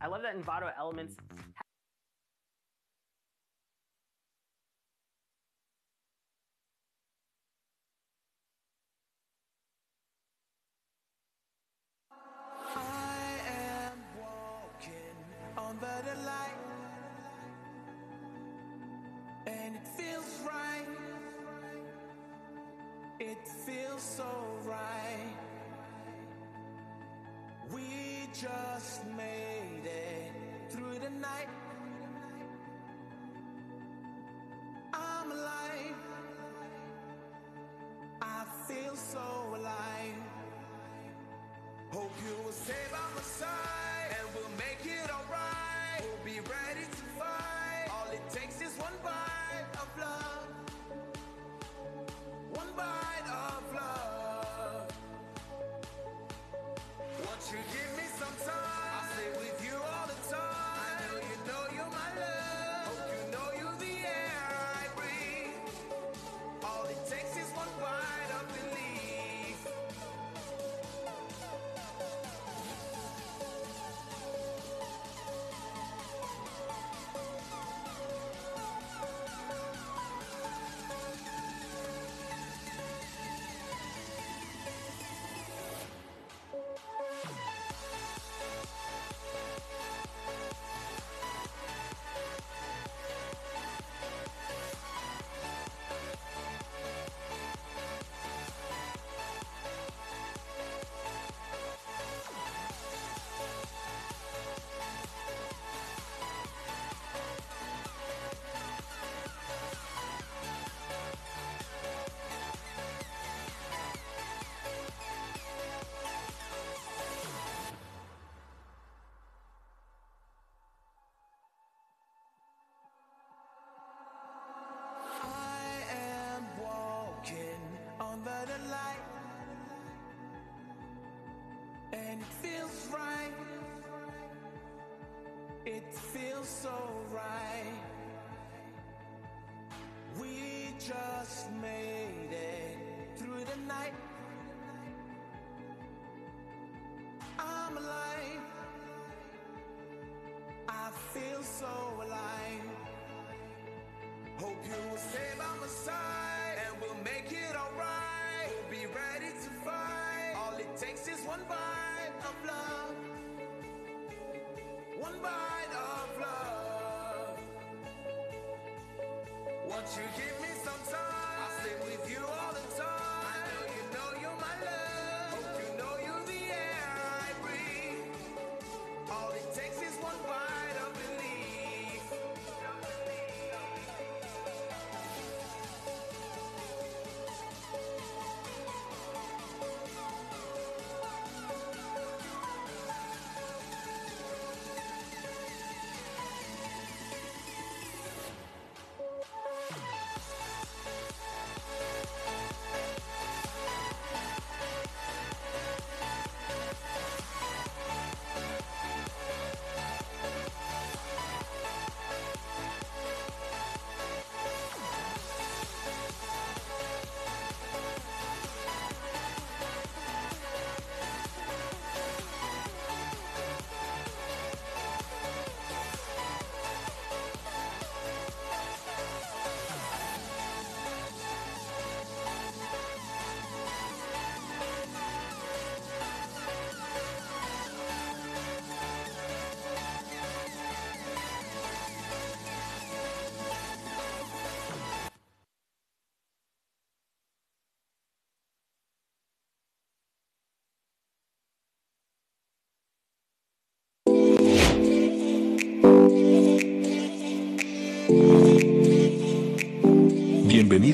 I love that Envato Elements You will stay by my side. won't you give me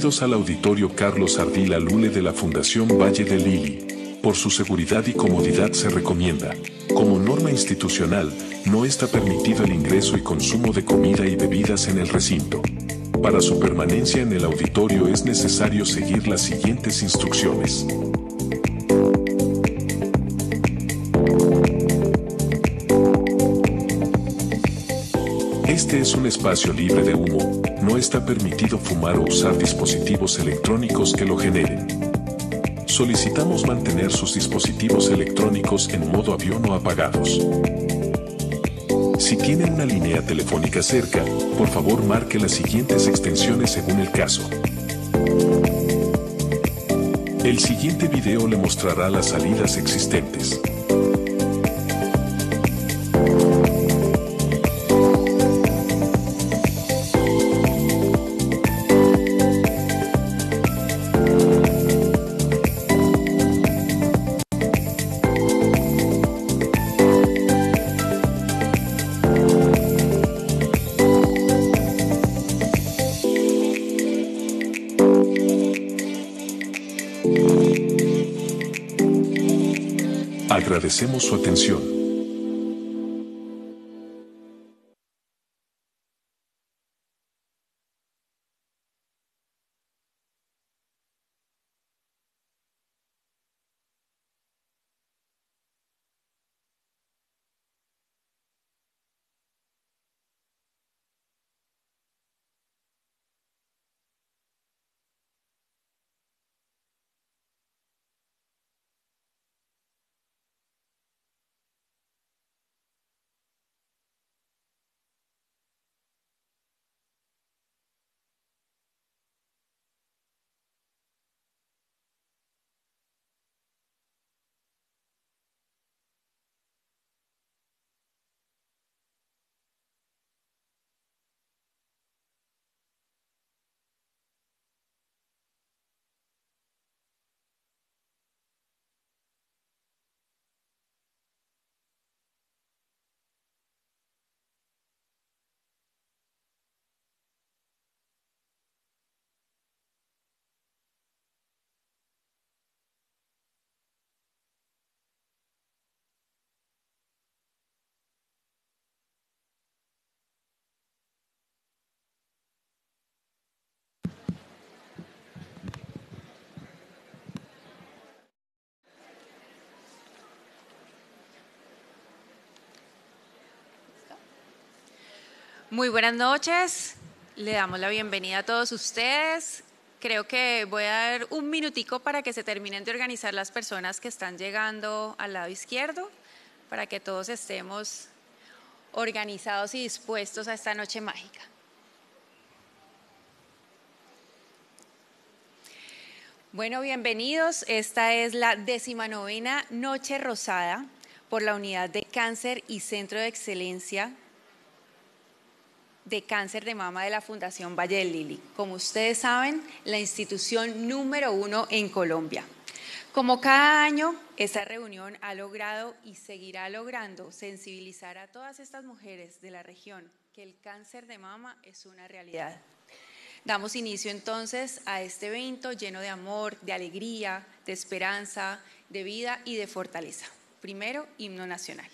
Bienvenidos al auditorio Carlos Ardila Lule de la Fundación Valle de Lili. Por su seguridad y comodidad se recomienda, como norma institucional, no está permitido el ingreso y consumo de comida y bebidas en el recinto. Para su permanencia en el auditorio es necesario seguir las siguientes instrucciones. Este es un espacio libre de humo, no está permitido fumar o usar dispositivos electrónicos que lo generen. Solicitamos mantener sus dispositivos electrónicos en modo avión o apagados. Si tiene una línea telefónica cerca, por favor marque las siguientes extensiones según el caso. El siguiente video le mostrará las salidas existentes. agradecemos su atención. Muy buenas noches. Le damos la bienvenida a todos ustedes. Creo que voy a dar un minutico para que se terminen de organizar las personas que están llegando al lado izquierdo, para que todos estemos organizados y dispuestos a esta noche mágica. Bueno, bienvenidos. Esta es la decimanovena Noche Rosada por la Unidad de Cáncer y Centro de Excelencia de cáncer de mama de la Fundación Valle del Lili. Como ustedes saben, la institución número uno en Colombia. Como cada año, esta reunión ha logrado y seguirá logrando sensibilizar a todas estas mujeres de la región que el cáncer de mama es una realidad. Damos inicio entonces a este evento lleno de amor, de alegría, de esperanza, de vida y de fortaleza. Primero, himno nacional.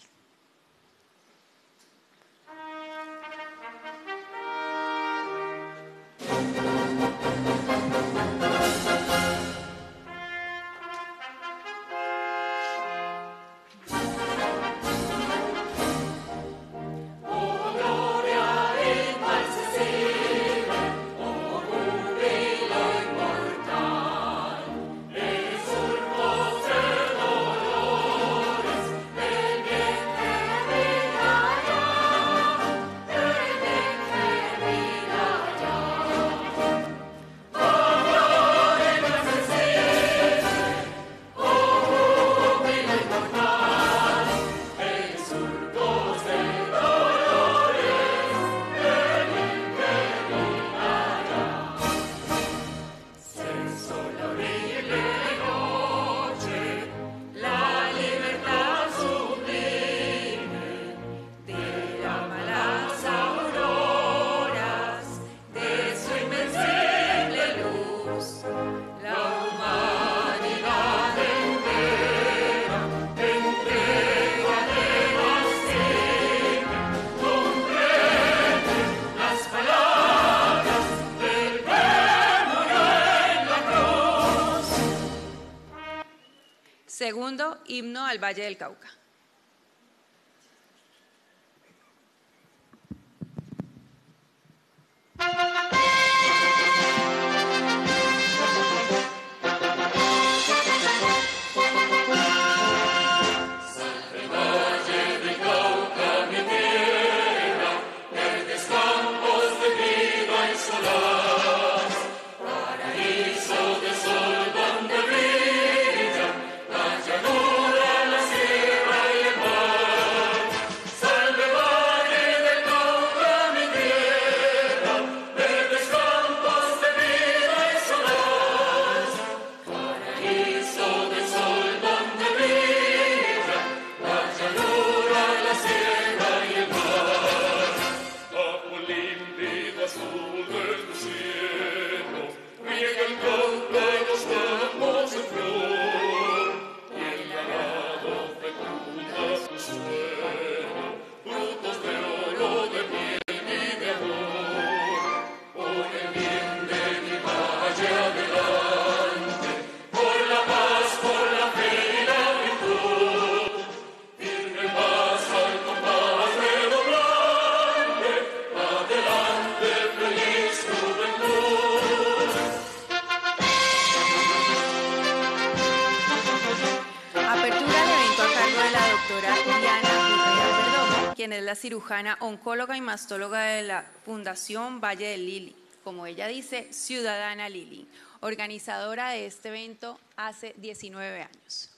himno al Valle del Cauca. cirujana, oncóloga y mastóloga de la Fundación Valle de Lili, como ella dice, ciudadana Lili, organizadora de este evento hace 19 años.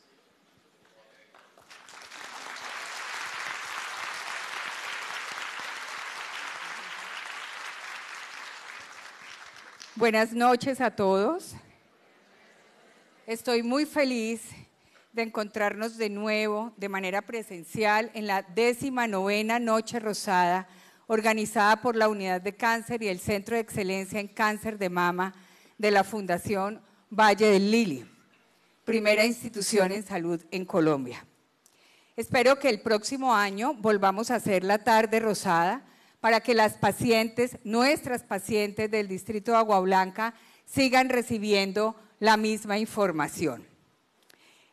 Buenas noches a todos. Estoy muy feliz de encontrarnos de nuevo de manera presencial en la décima novena Noche Rosada, organizada por la Unidad de Cáncer y el Centro de Excelencia en Cáncer de Mama de la Fundación Valle del Lili, primera institución en salud en Colombia. Espero que el próximo año volvamos a hacer la tarde rosada para que las pacientes, nuestras pacientes del Distrito de Agua Blanca, sigan recibiendo la misma información.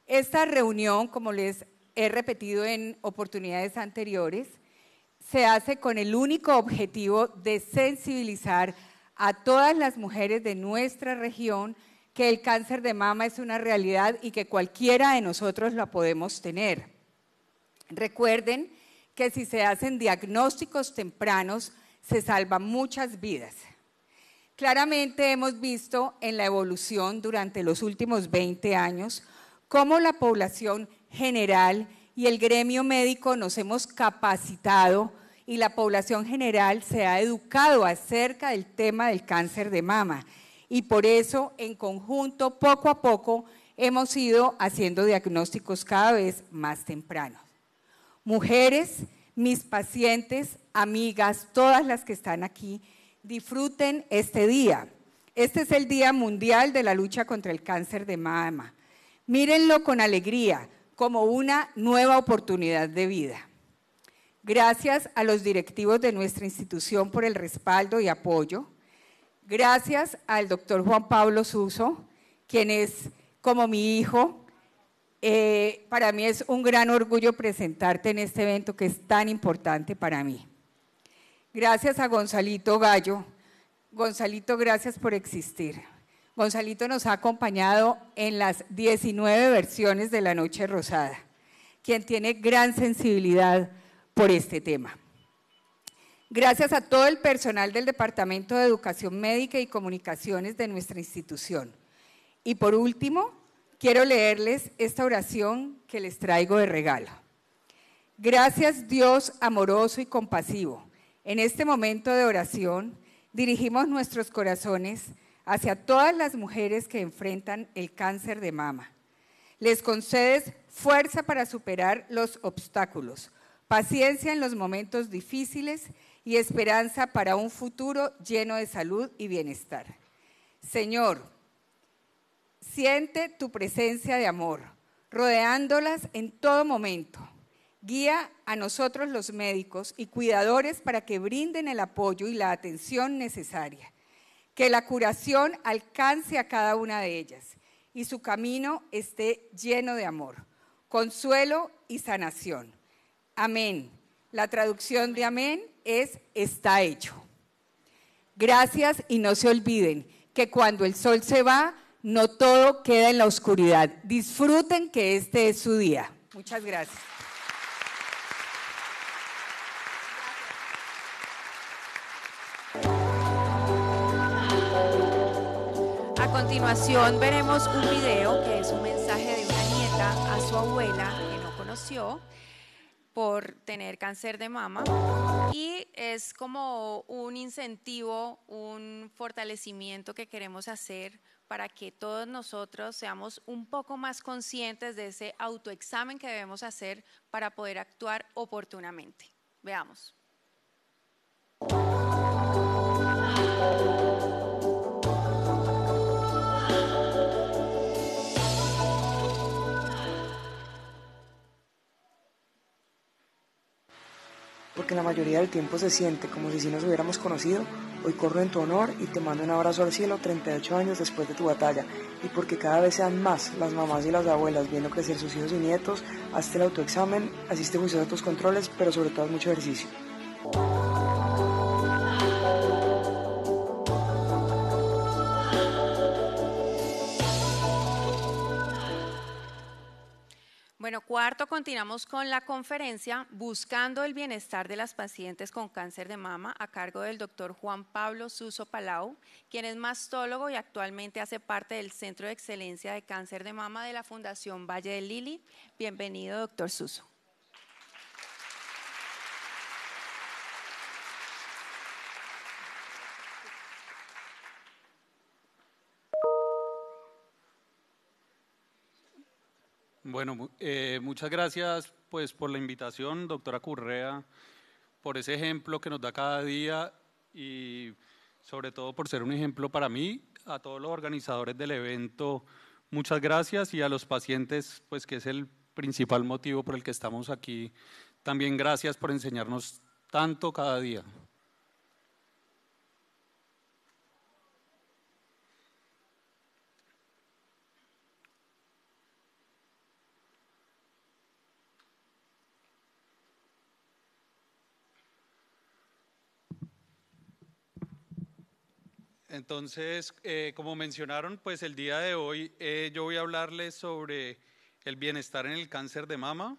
Esta reunión, como les he repetido en oportunidades anteriores, se hace con el único objetivo de sensibilizar a todas las mujeres de nuestra región que el cáncer de mama es una realidad y que cualquiera de nosotros la podemos tener. Recuerden que si se hacen diagnósticos tempranos, se salvan muchas vidas. Claramente hemos visto en la evolución durante los últimos 20 años cómo la población general y el gremio médico nos hemos capacitado y la población general se ha educado acerca del tema del cáncer de mama. Y por eso, en conjunto, poco a poco, hemos ido haciendo diagnósticos cada vez más tempranos. Mujeres, mis pacientes, amigas, todas las que están aquí, disfruten este día. Este es el Día Mundial de la Lucha contra el Cáncer de Mama. Mírenlo con alegría, como una nueva oportunidad de vida. Gracias a los directivos de nuestra institución por el respaldo y apoyo. Gracias al doctor Juan Pablo Suso, quien es como mi hijo. Eh, para mí es un gran orgullo presentarte en este evento que es tan importante para mí. Gracias a Gonzalito Gallo. Gonzalito, gracias por existir. Gonzalito nos ha acompañado en las 19 versiones de La Noche Rosada, quien tiene gran sensibilidad por este tema. Gracias a todo el personal del Departamento de Educación Médica y Comunicaciones de nuestra institución. Y por último, quiero leerles esta oración que les traigo de regalo. Gracias Dios amoroso y compasivo. En este momento de oración dirigimos nuestros corazones hacia todas las mujeres que enfrentan el cáncer de mama. Les concedes fuerza para superar los obstáculos, paciencia en los momentos difíciles y esperanza para un futuro lleno de salud y bienestar. Señor, siente tu presencia de amor, rodeándolas en todo momento. Guía a nosotros los médicos y cuidadores para que brinden el apoyo y la atención necesaria que la curación alcance a cada una de ellas y su camino esté lleno de amor, consuelo y sanación. Amén. La traducción de amén es está hecho. Gracias y no se olviden que cuando el sol se va, no todo queda en la oscuridad. Disfruten que este es su día. Muchas gracias. continuación veremos un video que es un mensaje de una nieta a su abuela que no conoció por tener cáncer de mama y es como un incentivo, un fortalecimiento que queremos hacer para que todos nosotros seamos un poco más conscientes de ese autoexamen que debemos hacer para poder actuar oportunamente. Veamos. que la mayoría del tiempo se siente como si sí nos hubiéramos conocido, hoy corro en tu honor y te mando un abrazo al cielo 38 años después de tu batalla, y porque cada vez sean más las mamás y las abuelas viendo crecer sus hijos y nietos, hazte el autoexamen, asiste juicioso a tus controles, pero sobre todo haz mucho ejercicio. cuarto, continuamos con la conferencia Buscando el bienestar de las pacientes con cáncer de mama a cargo del doctor Juan Pablo Suso Palau, quien es mastólogo y actualmente hace parte del Centro de Excelencia de Cáncer de Mama de la Fundación Valle de Lili. Bienvenido, doctor Suso. Bueno, eh, muchas gracias pues, por la invitación, doctora Currea, por ese ejemplo que nos da cada día y sobre todo por ser un ejemplo para mí, a todos los organizadores del evento, muchas gracias y a los pacientes, pues que es el principal motivo por el que estamos aquí, también gracias por enseñarnos tanto cada día. Entonces, eh, como mencionaron, pues el día de hoy eh, yo voy a hablarles sobre el bienestar en el cáncer de mama.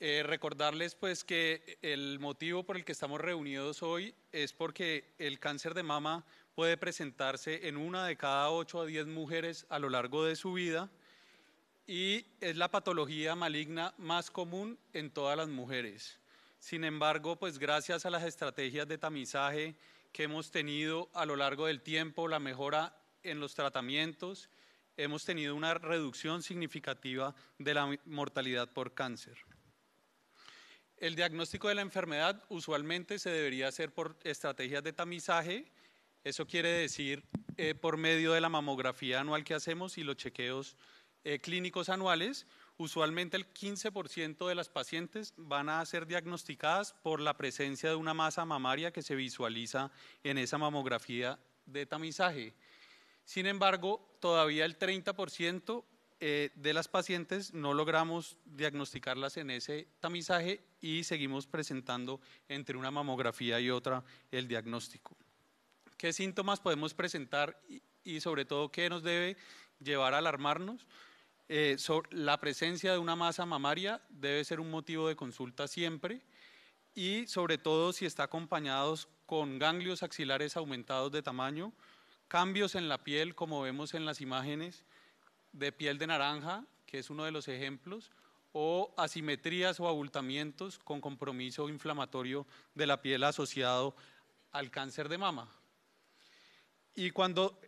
Eh, recordarles pues que el motivo por el que estamos reunidos hoy es porque el cáncer de mama puede presentarse en una de cada ocho a diez mujeres a lo largo de su vida y es la patología maligna más común en todas las mujeres. Sin embargo, pues gracias a las estrategias de tamizaje, que hemos tenido a lo largo del tiempo, la mejora en los tratamientos, hemos tenido una reducción significativa de la mortalidad por cáncer. El diagnóstico de la enfermedad usualmente se debería hacer por estrategias de tamizaje, eso quiere decir eh, por medio de la mamografía anual que hacemos y los chequeos eh, clínicos anuales, Usualmente el 15% de las pacientes van a ser diagnosticadas por la presencia de una masa mamaria que se visualiza en esa mamografía de tamizaje. Sin embargo, todavía el 30% eh, de las pacientes no logramos diagnosticarlas en ese tamizaje y seguimos presentando entre una mamografía y otra el diagnóstico. ¿Qué síntomas podemos presentar y sobre todo qué nos debe llevar a alarmarnos? Eh, la presencia de una masa mamaria debe ser un motivo de consulta siempre y sobre todo si está acompañados con ganglios axilares aumentados de tamaño, cambios en la piel como vemos en las imágenes de piel de naranja, que es uno de los ejemplos, o asimetrías o abultamientos con compromiso inflamatorio de la piel asociado al cáncer de mama. Y cuando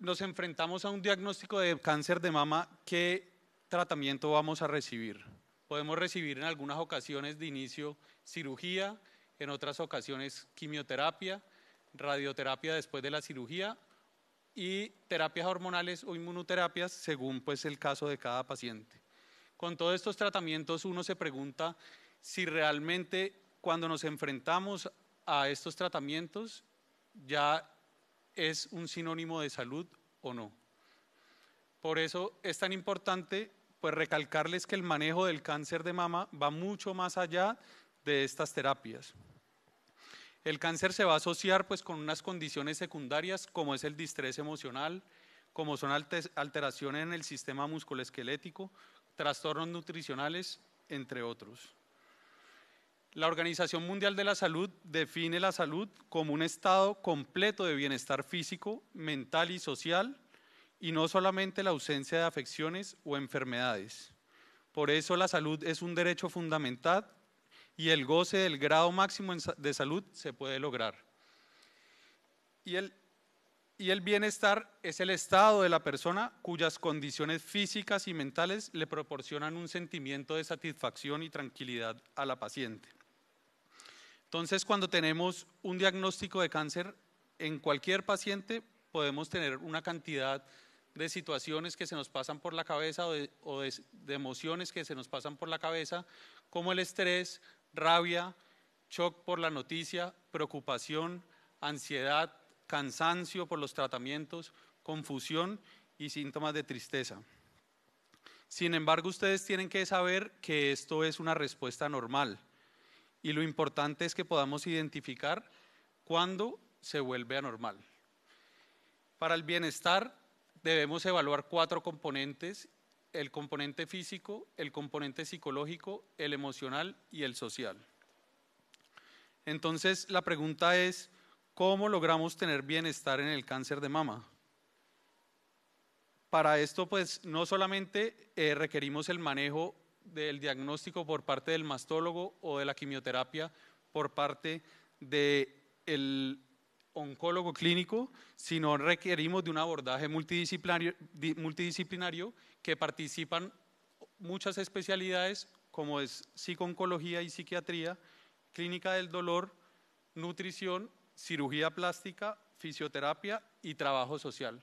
nos enfrentamos a un diagnóstico de cáncer de mama, ¿qué tratamiento vamos a recibir? Podemos recibir en algunas ocasiones de inicio cirugía, en otras ocasiones quimioterapia, radioterapia después de la cirugía y terapias hormonales o inmunoterapias según pues el caso de cada paciente. Con todos estos tratamientos uno se pregunta si realmente cuando nos enfrentamos a estos tratamientos ya es un sinónimo de salud o no. Por eso es tan importante pues recalcarles que el manejo del cáncer de mama va mucho más allá de estas terapias. El cáncer se va a asociar pues con unas condiciones secundarias como es el distrés emocional, como son alteraciones en el sistema musculoesquelético, trastornos nutricionales, entre otros. La Organización Mundial de la Salud define la salud como un estado completo de bienestar físico, mental y social, y no solamente la ausencia de afecciones o enfermedades. Por eso la salud es un derecho fundamental y el goce del grado máximo de salud se puede lograr. Y el, bienestar es el estado de la persona cuyas condiciones físicas y mentales le proporcionan un sentimiento de satisfacción y tranquilidad a la paciente. Entonces, cuando tenemos un diagnóstico de cáncer en cualquier paciente, podemos tener una cantidad de situaciones que se nos pasan por la cabeza o, de, emociones que se nos pasan por la cabeza, como el estrés, rabia, shock por la noticia, preocupación, ansiedad, cansancio por los tratamientos, confusión y síntomas de tristeza. Sin embargo, ustedes tienen que saber que esto es una respuesta normal y lo importante es que podamos identificar cuándo se vuelve anormal. Para el bienestar debemos evaluar cuatro componentes, el componente físico, el componente psicológico, el emocional y el social. Entonces la pregunta es, ¿cómo logramos tener bienestar en el cáncer de mama? Para esto, pues no solamente eh, requerimos el manejo del diagnóstico por parte del mastólogo o de la quimioterapia por parte del oncólogo clínico, sino requerimos de un abordaje multidisciplinario, que participan muchas especialidades como es psico-oncología y psiquiatría, clínica del dolor, nutrición, cirugía plástica, fisioterapia y trabajo social.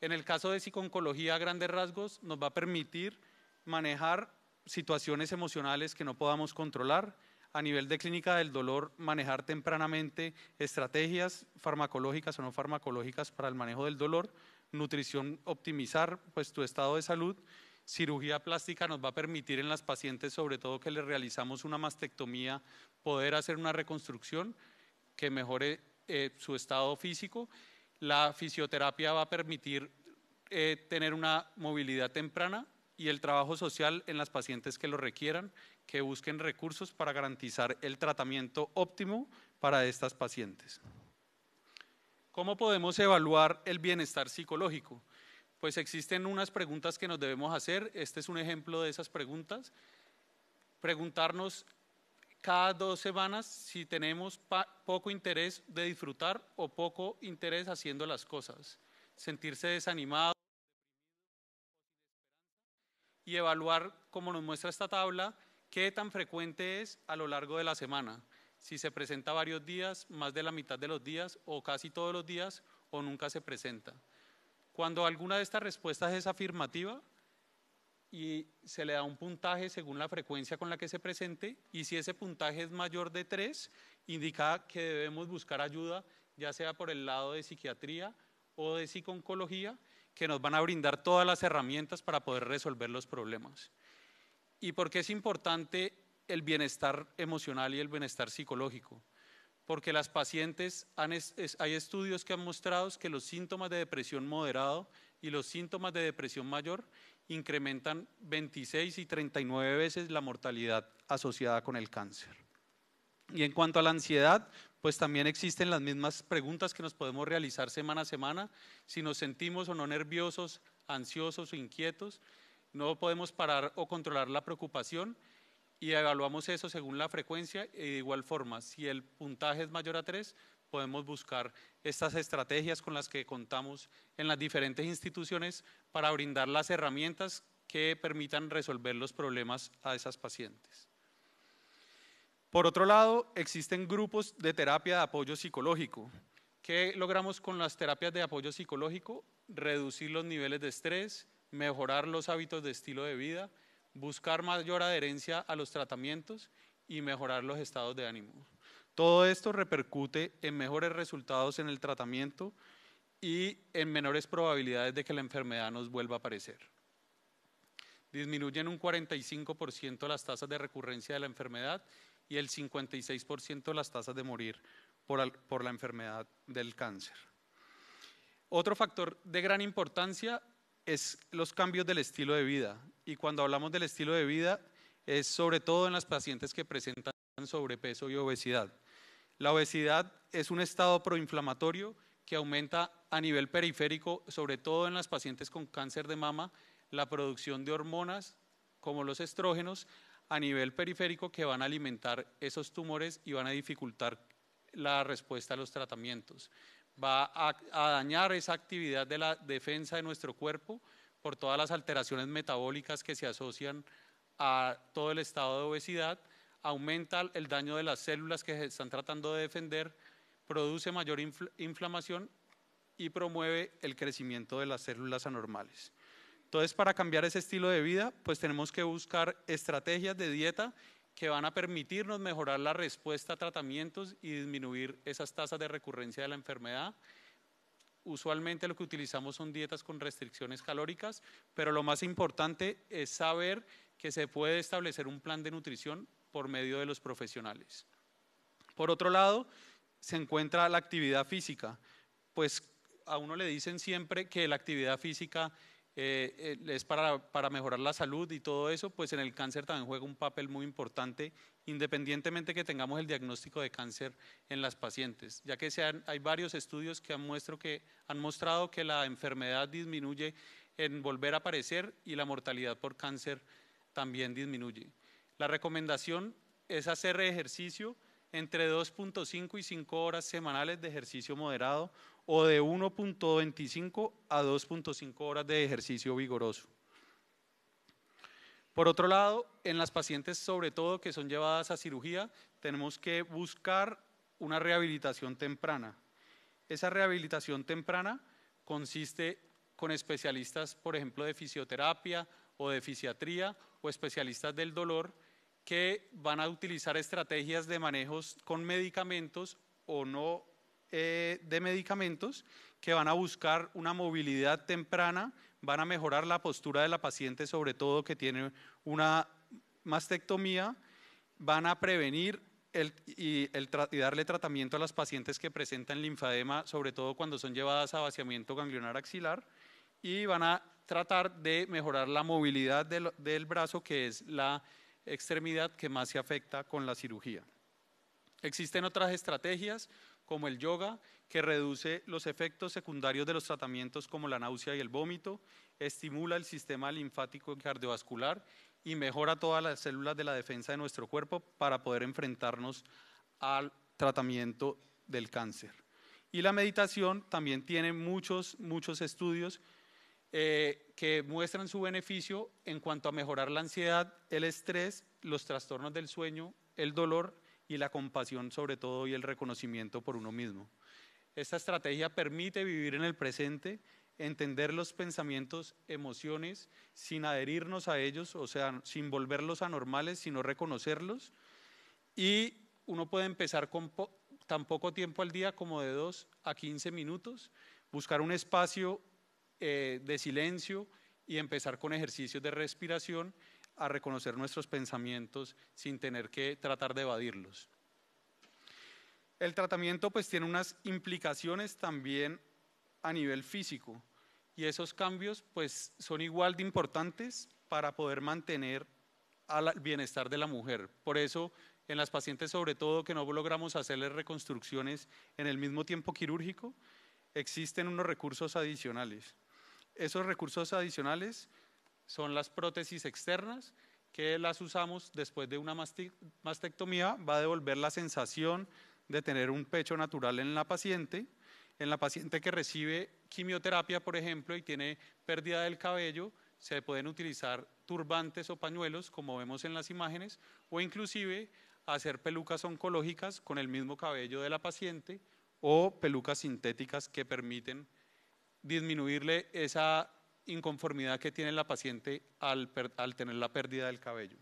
En el caso de psico-oncología a grandes rasgos nos va a permitir manejar situaciones emocionales que no podamos controlar. A nivel de clínica del dolor, manejar tempranamente estrategias farmacológicas o no farmacológicas para el manejo del dolor. Nutrición, optimizar pues, tu estado de salud. Cirugía plástica nos va a permitir en las pacientes, sobre todo que le realizamos una mastectomía, poder hacer una reconstrucción que mejore eh, su estado físico. La fisioterapia va a permitir eh, tener una movilidad temprana y el trabajo social en las pacientes que lo requieran, que busquen recursos para garantizar el tratamiento óptimo para estas pacientes. ¿Cómo podemos evaluar el bienestar psicológico? Pues existen unas preguntas que nos debemos hacer. Este es un ejemplo de esas preguntas. Preguntarnos cada dos semanas si tenemos poco interés de disfrutar o poco interés haciendo las cosas. Sentirse desanimado y evaluar, como nos muestra esta tabla, qué tan frecuente es a lo largo de la semana. Si se presenta varios días, más de la mitad de los días o casi todos los días o nunca se presenta. Cuando alguna de estas respuestas es afirmativa y se le da un puntaje según la frecuencia con la que se presente y si ese puntaje es mayor de 3, indica que debemos buscar ayuda ya sea por el lado de psiquiatría o de psiconcología que nos van a brindar todas las herramientas para poder resolver los problemas. ¿Y por qué es importante el bienestar emocional y el bienestar psicológico? Porque las pacientes, hay estudios que han mostrado que los síntomas de depresión moderado y los síntomas de depresión mayor incrementan 26 y 39 veces la mortalidad asociada con el cáncer. Y en cuanto a la ansiedad, pues también existen las mismas preguntas que nos podemos realizar semana a semana, si nos sentimos o no nerviosos, ansiosos o inquietos, no podemos parar o controlar la preocupación y evaluamos eso según la frecuencia y e de igual forma, si el puntaje es mayor a 3, podemos buscar estas estrategias con las que contamos en las diferentes instituciones para brindar las herramientas que permitan resolver los problemas a esas pacientes. Por otro lado, existen grupos de terapia de apoyo psicológico. ¿Qué logramos con las terapias de apoyo psicológico? Reducir los niveles de estrés, mejorar los hábitos de estilo de vida, buscar mayor adherencia a los tratamientos y mejorar los estados de ánimo. Todo esto repercute en mejores resultados en el tratamiento y en menores probabilidades de que la enfermedad nos vuelva a aparecer. Disminuyen un 45% las tasas de recurrencia de la enfermedad y el 56% las tasas de morir por, por la enfermedad del cáncer. Otro factor de gran importancia es los cambios del estilo de vida. Y cuando hablamos del estilo de vida, es sobre todo en las pacientes que presentan sobrepeso y obesidad. La obesidad es un estado proinflamatorio que aumenta a nivel periférico, sobre todo en las pacientes con cáncer de mama, la producción de hormonas como los estrógenos, a nivel periférico que van a alimentar esos tumores y van a dificultar la respuesta a los tratamientos. Va a, dañar esa actividad de la defensa de nuestro cuerpo por todas las alteraciones metabólicas que se asocian a todo el estado de obesidad, aumenta el daño de las células que se están tratando de defender, produce mayor inflamación y promueve el crecimiento de las células anormales. Entonces, para cambiar ese estilo de vida, pues tenemos que buscar estrategias de dieta que van a permitirnos mejorar la respuesta a tratamientos y disminuir esas tasas de recurrencia de la enfermedad. Usualmente lo que utilizamos son dietas con restricciones calóricas, pero lo más importante es saber que se puede establecer un plan de nutrición por medio de los profesionales. Por otro lado, se encuentra la actividad física, pues a uno le dicen siempre que la actividad física eh, eh, es para, mejorar la salud y todo eso, pues en el cáncer también juega un papel muy importante, independientemente que tengamos el diagnóstico de cáncer en las pacientes, ya que hay varios estudios que han, que han mostrado que la enfermedad disminuye en volver a aparecer y la mortalidad por cáncer también disminuye. La recomendación es hacer ejercicio, entre 2.5 y 5 horas semanales de ejercicio moderado o de 1.25 a 2.5 horas de ejercicio vigoroso. Por otro lado, en las pacientes sobre todo que son llevadas a cirugía, tenemos que buscar una rehabilitación temprana. Esa rehabilitación temprana consiste con especialistas, por ejemplo, de fisioterapia o de fisiatría o especialistas del dolor que van a utilizar estrategias de manejos con medicamentos o no eh, de medicamentos, que van a buscar una movilidad temprana, van a mejorar la postura de la paciente, sobre todo que tiene una mastectomía, van a prevenir el, y, el, y, darle tratamiento a las pacientes que presentan linfadema, sobre todo cuando son llevadas a vaciamiento ganglionar axilar, y van a tratar de mejorar la movilidad del brazo, que es la extremidad que más se afecta con la cirugía. Existen otras estrategias como el yoga, que reduce los efectos secundarios de los tratamientos como la náusea y el vómito, estimula el sistema linfático y cardiovascular y mejora todas las células de la defensa de nuestro cuerpo para poder enfrentarnos al tratamiento del cáncer. Y la meditación también tiene muchos, muchos estudios eh, que muestran su beneficio en cuanto a mejorar la ansiedad, el estrés, los trastornos del sueño, el dolor y la compasión sobre todo y el reconocimiento por uno mismo. Esta estrategia permite vivir en el presente, entender los pensamientos, emociones, sin adherirnos a ellos, o sea, sin volverlos anormales, sino reconocerlos. Y uno puede empezar con tan poco tiempo al día como de 2 a 15 minutos, buscar un espacio eh, de silencio y empezar con ejercicios de respiración a reconocer nuestros pensamientos sin tener que tratar de evadirlos. El tratamiento pues tiene unas implicaciones también a nivel físico y esos cambios pues son igual de importantes para poder mantener al bienestar de la mujer. Por eso en las pacientes sobre todo que no logramos hacerles reconstrucciones en el mismo tiempo quirúrgico, existen unos recursos adicionales. Esos recursos adicionales son las prótesis externas que las usamos después de una mastectomía, va a devolver la sensación de tener un pecho natural en la paciente. En la paciente que recibe quimioterapia, por ejemplo, y tiene pérdida del cabello, se pueden utilizar turbantes o pañuelos, como vemos en las imágenes, o inclusive hacer pelucas oncológicas con el mismo cabello de la paciente o pelucas sintéticas que permiten disminuirle esa inconformidad que tiene la paciente al, al tener la pérdida del cabello.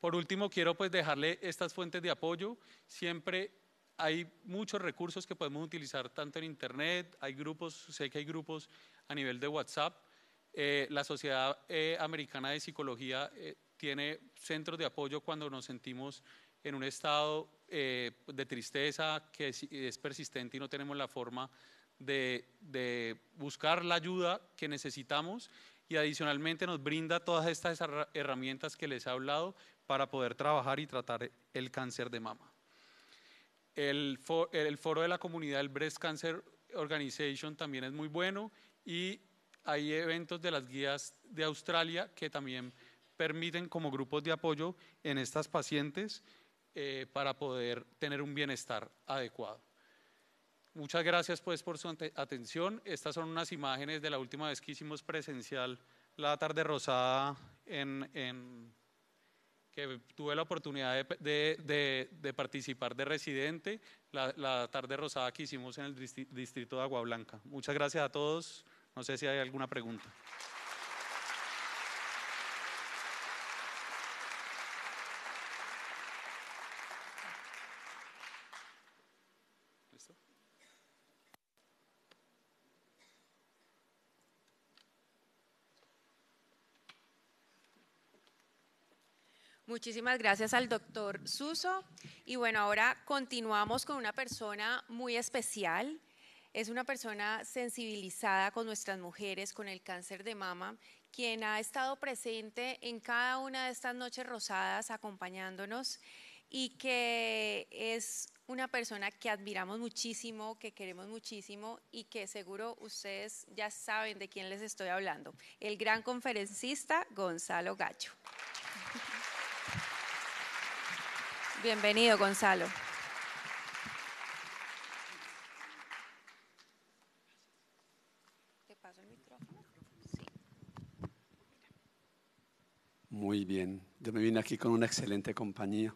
Por último, quiero pues dejarle estas fuentes de apoyo. Siempre hay muchos recursos que podemos utilizar tanto en Internet, hay grupos, sé que hay grupos a nivel de WhatsApp. Eh, la Sociedad eh, Americana de Psicología eh, tiene centros de apoyo cuando nos sentimos en un estado de tristeza que es, es persistente y no tenemos la forma de, buscar la ayuda que necesitamos y adicionalmente nos brinda todas estas herramientas que les he hablado para poder trabajar y tratar el cáncer de mama. El, foro de la comunidad el Breast Cancer Organization también es muy bueno y hay eventos de las guías de Australia que también permiten como grupos de apoyo en estas pacientes eh, para poder tener un bienestar adecuado. Muchas gracias pues por su atención. Estas son unas imágenes de la última vez que hicimos presencial la tarde rosada en, que tuve la oportunidad de, participar de residente, la, la, tarde rosada que hicimos en el distrito de Agua Blanca. Muchas gracias a todos. No sé si hay alguna pregunta. Muchísimas gracias al doctor Suso. Y bueno, ahora continuamos con una persona muy especial. Es una persona sensibilizada con nuestras mujeres, con el cáncer de mama, quien ha estado presente en cada una de estas noches rosadas acompañándonos y que es una persona que admiramos muchísimo, que queremos muchísimo y que seguro ustedes ya saben de quién les estoy hablando, el gran conferencista Gonzalo Gacho. Bienvenido, Gonzalo. Muy bien. Yo me vine aquí con una excelente compañía.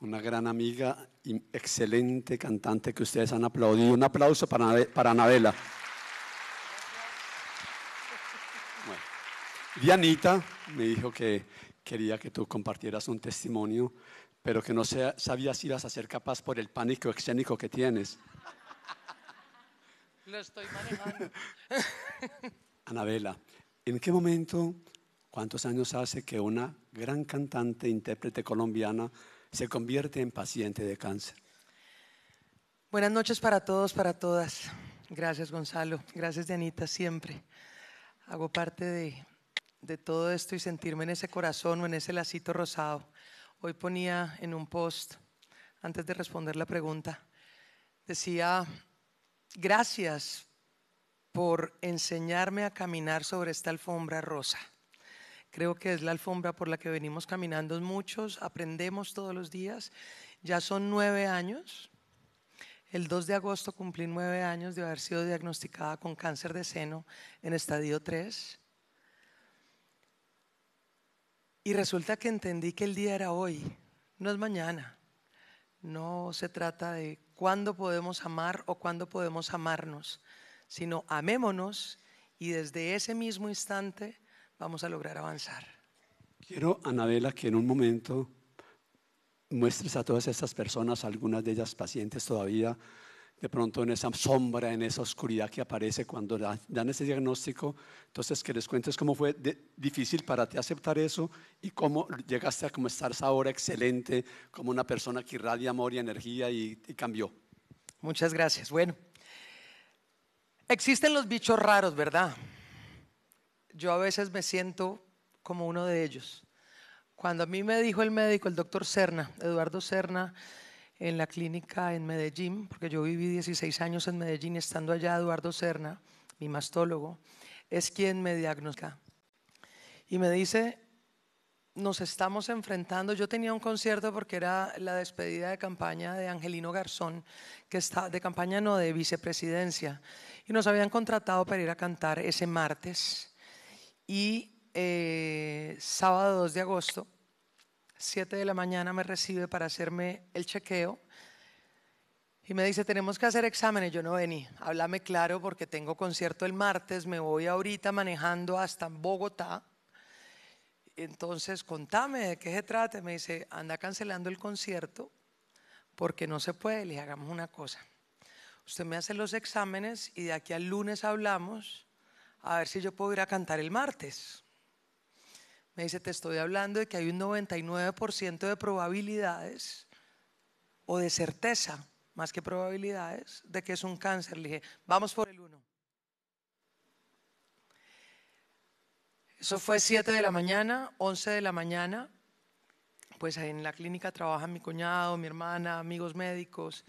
Una gran amiga y excelente cantante que ustedes han aplaudido. Un aplauso para, Anabela. Dianita me dijo que quería que tú compartieras un testimonio, pero que no sea, si ibas a ser capaz por el pánico escénico que tienes. Lo estoy manejando. Anabela, ¿en qué momento, cuántos años hace que una gran cantante, intérprete colombiana, se convierte en paciente de cáncer? Buenas noches para todos, para todas. Gracias Gonzalo, gracias Dianita, siempre. Hago parte de, de todo esto y sentirme en ese corazón o en ese lacito rosado. Hoy ponía en un post, antes de responder la pregunta, decía, gracias por enseñarme a caminar sobre esta alfombra rosa. Creo que es la alfombra por la que venimos caminando muchos, aprendemos todos los días. Ya son nueve años. El 2 de agosto cumplí nueve años de haber sido diagnosticada con cáncer de seno en estadio 3. Y resulta que entendí que el día era hoy, no es mañana. No se trata de cuándo podemos amar o cuándo podemos amarnos, sino amémonos y desde ese mismo instante vamos a lograr avanzar. Quiero, Anabela, que en un momento muestres a todas estas personas, algunas de ellas pacientes todavía, de pronto en esa sombra, en esa oscuridad que aparece cuando dan ese diagnóstico. Entonces, que les cuentes cómo fue difícil para ti aceptar eso y cómo llegaste a como ahora excelente, como una persona que irradia amor y energía y, y cambió. Muchas gracias. Bueno, existen los bichos raros, ¿verdad? Yo a veces me siento como uno de ellos. Cuando a mí me dijo el médico, el doctor serna Eduardo Cerna, en la clínica en Medellín, porque yo viví 16 años en Medellín estando allá Eduardo Cerna, mi mastólogo, es quien me diagnostica. Y me dice, nos estamos enfrentando, yo tenía un concierto porque era la despedida de campaña de Angelino Garzón, que está de campaña no de vicepresidencia, y nos habían contratado para ir a cantar ese martes. Y eh, sábado 2 de agosto 7 de la mañana me recibe para hacerme el chequeo y me dice, tenemos que hacer exámenes. Yo no vení, háblame claro porque tengo concierto el martes, me voy ahorita manejando hasta Bogotá. Entonces, contame de qué se trata. Me dice, anda cancelando el concierto porque no se puede. Le hagamos una cosa. Usted me hace los exámenes y de aquí al lunes hablamos a ver si yo puedo ir a cantar el martes. Me dice, te estoy hablando de que hay un 99% de probabilidades o de certeza, más que probabilidades, de que es un cáncer. Le dije, vamos por el 1. Eso fue 7 de la mañana, 11 de la mañana. Pues en la clínica trabaja mi cuñado, mi hermana, amigos médicos.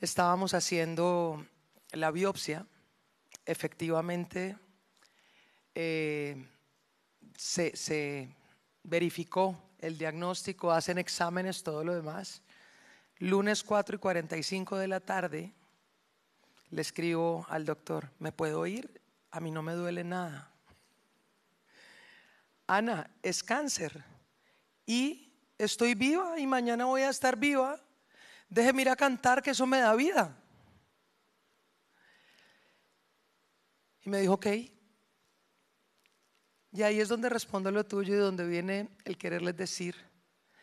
Estábamos haciendo la biopsia. Efectivamente, eh, se, verificó el diagnóstico, hacen exámenes, todo lo demás. Lunes 4 y 45 de la tarde le escribo al doctor, ¿me puedo ir? A mí no me duele nada. Ana, es cáncer y estoy viva y mañana voy a estar viva. Déjeme ir a cantar que eso me da vida. Y me dijo, ok, y ahí es donde respondo lo tuyo y donde viene el quererles decir.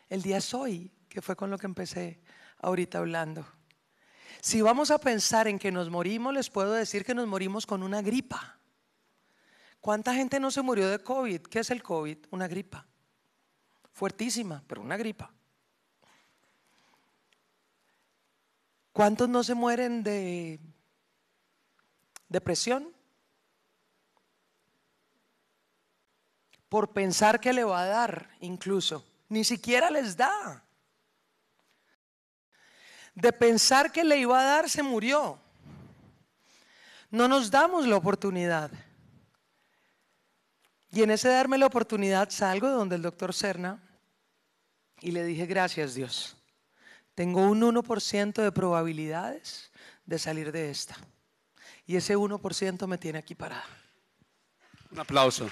El día es hoy, que fue con lo que empecé ahorita hablando. Si vamos a pensar en que nos morimos, les puedo decir que nos morimos con una gripa. ¿Cuánta gente no se murió de COVID? ¿Qué es el COVID? Una gripa. Fuertísima, pero una gripa. ¿Cuántos no se mueren de depresión? por pensar que le va a dar incluso. Ni siquiera les da. De pensar que le iba a dar se murió. No nos damos la oportunidad. Y en ese darme la oportunidad salgo donde el doctor Serna. y le dije, gracias Dios, tengo un 1% de probabilidades de salir de esta. Y ese 1% me tiene aquí parada. Un aplauso.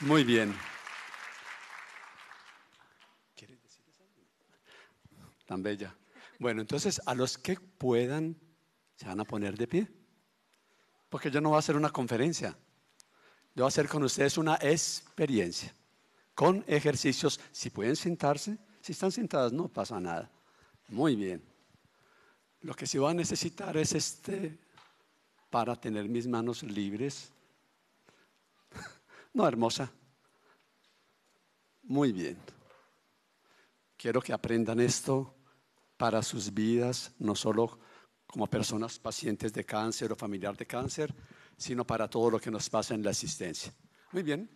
Muy bien. decir Tan bella. Bueno, entonces a los que puedan, se van a poner de pie. Porque yo no voy a hacer una conferencia. Yo voy a hacer con ustedes una experiencia. Con ejercicios. Si pueden sentarse, si están sentadas, no pasa nada. Muy bien. Lo que se va a necesitar es este para tener mis manos libres no, hermosa. Muy bien. Quiero que aprendan esto para sus vidas, no solo como personas pacientes de cáncer o familiar de cáncer, sino para todo lo que nos pasa en la existencia Muy bien.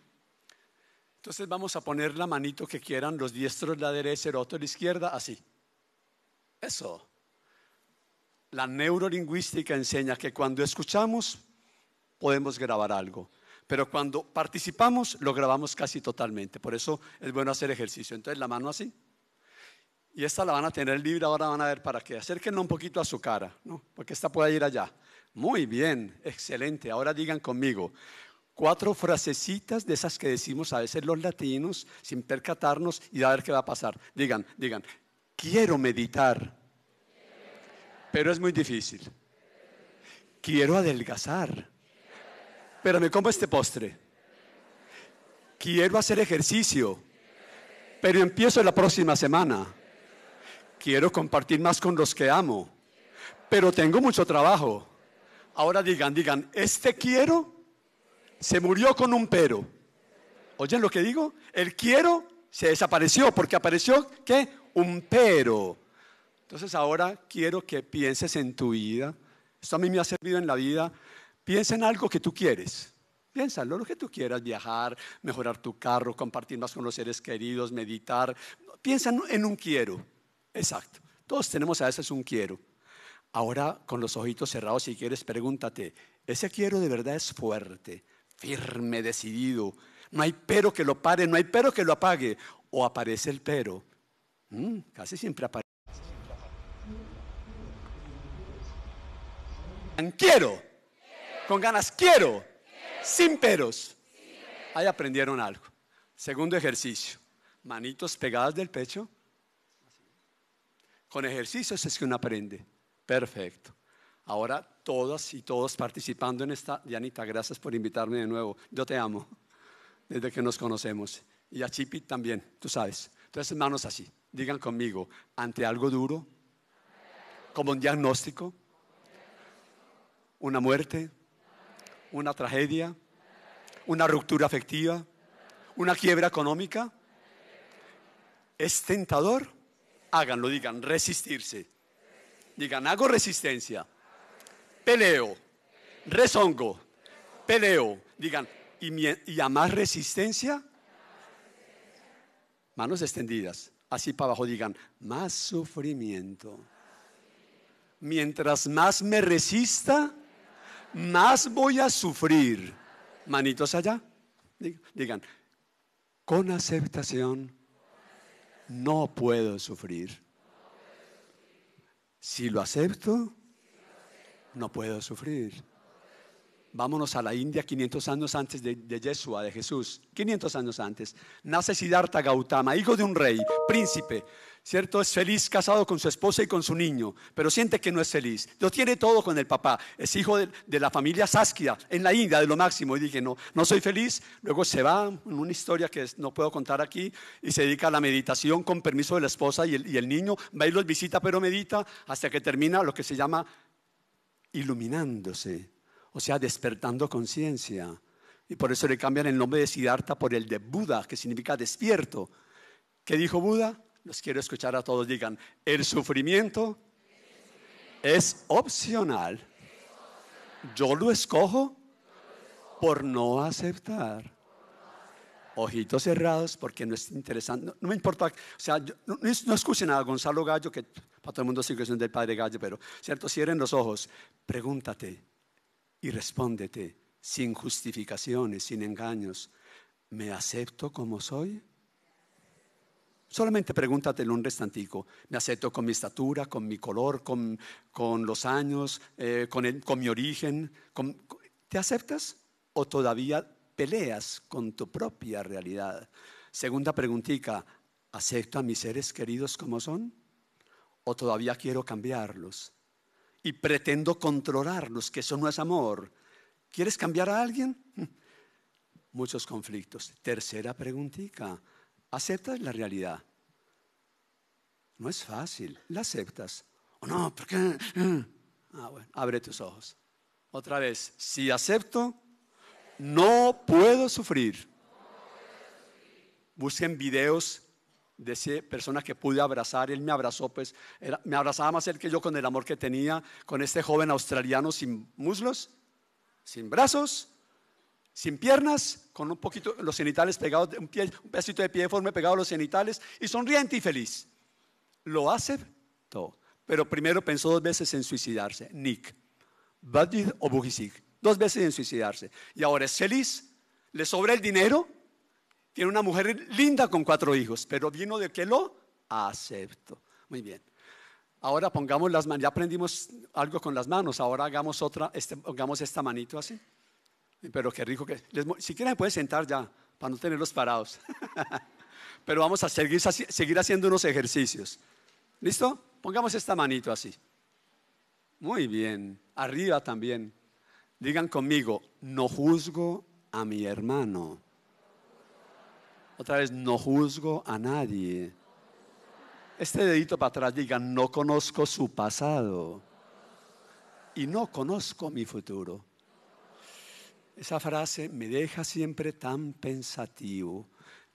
Entonces vamos a poner la manito que quieran, los diestros, la derecha, el otro, la izquierda, así. Eso. La neurolingüística enseña que cuando escuchamos podemos grabar algo pero cuando participamos lo grabamos casi totalmente. Por eso es bueno hacer ejercicio. Entonces la mano así. Y esta la van a tener libre, ahora van a ver para qué. Acérquenla un poquito a su cara, porque esta puede ir allá. Muy bien, excelente. Ahora digan conmigo cuatro frasecitas de esas que decimos a veces los latinos sin percatarnos y a ver qué va a pasar. Digan, digan, quiero meditar, pero es muy difícil. Quiero adelgazar pero me como este postre. Quiero hacer ejercicio, pero empiezo la próxima semana. Quiero compartir más con los que amo, pero tengo mucho trabajo. Ahora digan, digan, este quiero se murió con un pero. ¿Oyen lo que digo? El quiero se desapareció porque apareció, ¿qué? Un pero. Entonces ahora quiero que pienses en tu vida. Esto a mí me ha servido en la vida Piensa en algo que tú quieres. Piénsalo, lo que tú quieras, viajar, mejorar tu carro, compartir más con los seres queridos, meditar. Piensa en un quiero. Exacto. Todos tenemos a veces un quiero. Ahora, con los ojitos cerrados, si quieres, pregúntate, ¿ese quiero de verdad es fuerte, firme, decidido? No hay pero que lo pare, no hay pero que lo apague. O aparece el pero. Mm, casi siempre aparece. Quiero. Con ganas, quiero. Sin peros. Ahí aprendieron algo. Segundo ejercicio. Manitos pegadas del pecho. Con ejercicios es que uno aprende. Perfecto. Ahora todas y todos participando en esta. Dianita, gracias por invitarme de nuevo. Yo te amo desde que nos conocemos. Y a Chipi también, tú sabes. Entonces, manos así, digan conmigo, ante algo duro, como un diagnóstico, una muerte, una tragedia, una ruptura afectiva, una quiebra económica. ¿Es tentador? Háganlo, digan, resistirse. Digan, hago resistencia. Peleo. Rezongo. Peleo. Digan, y, a más resistencia, manos extendidas, así para abajo digan, más sufrimiento. Mientras más me resista, más voy a sufrir. Manitos allá. Digan, con aceptación no puedo sufrir. Si lo acepto, no puedo sufrir. Vámonos a la India 500 años antes de, Yeshua, de Jesús. 500 años antes. Nace Siddhartha Gautama, hijo de un rey, príncipe. ¿cierto? Es feliz casado con su esposa y con su niño, pero siente que no es feliz. Lo tiene todo con el papá. Es hijo de, la familia Saskia en la India, de lo máximo. Y dije, no, no soy feliz. Luego se va en una historia que no puedo contar aquí y se dedica a la meditación con permiso de la esposa y el, y el niño. Va y los visita, pero medita hasta que termina lo que se llama iluminándose, o sea, despertando conciencia. Y por eso le cambian el nombre de Siddhartha por el de Buda, que significa despierto. ¿Qué dijo Buda? Los quiero escuchar a todos, digan, el sufrimiento, es opcional. Yo lo escojo por no aceptar. Ojitos cerrados porque no es interesante. No, me importa. O sea, no, no, escuchen a Gonzalo Gallo, que para todo el mundo sigue siendo del padre Gallo, pero, ¿cierto? Cierren los ojos, pregúntate y respóndete sin justificaciones, sin engaños. ¿Me acepto como soy? Solamente en un restantico. ¿Me acepto con mi estatura, con mi color, con, con los años, eh, con, con, mi origen? ¿Te aceptas o todavía peleas con tu propia realidad? Segunda preguntica, ¿acepto a mis seres queridos como son? ¿O todavía quiero cambiarlos? Y pretendo controlarlos, que eso no es amor. ¿Quieres cambiar a alguien? Muchos conflictos. Tercera preguntica, aceptas la realidad. No es fácil, la aceptas. O no, ¿por Ah, bueno, abre tus ojos. Otra vez, si acepto, no puedo sufrir. Busquen videos de esa persona que pude abrazar, él me abrazó, pues me abrazaba más él que yo con el amor que tenía, con este joven australiano sin muslos, sin brazos, sin piernas, con un poquito los cenitales pegados, un, pedacito de pie deforme pegado a los genitales y sonriente y feliz. Lo aceptó, pero primero pensó dos veces en suicidarse. Nick, Badid o dos veces en suicidarse. Y ahora es feliz, le sobra el dinero, tiene una mujer linda con cuatro hijos, pero vino de que lo acepto. Muy bien. Ahora pongamos las manos, ya aprendimos algo con las manos, ahora hagamos otra, este, pongamos esta manito así. Pero qué rico que... siquiera si quieren pueden sentar ya, para no tenerlos parados. Pero vamos a seguir, seguir haciendo unos ejercicios. ¿Listo? Pongamos esta manito así. Muy bien. Arriba también. Digan conmigo, no juzgo a mi hermano. Otra vez, no juzgo a nadie. Este dedito para atrás digan no conozco su pasado y no conozco mi futuro. Esa frase me deja siempre tan pensativo.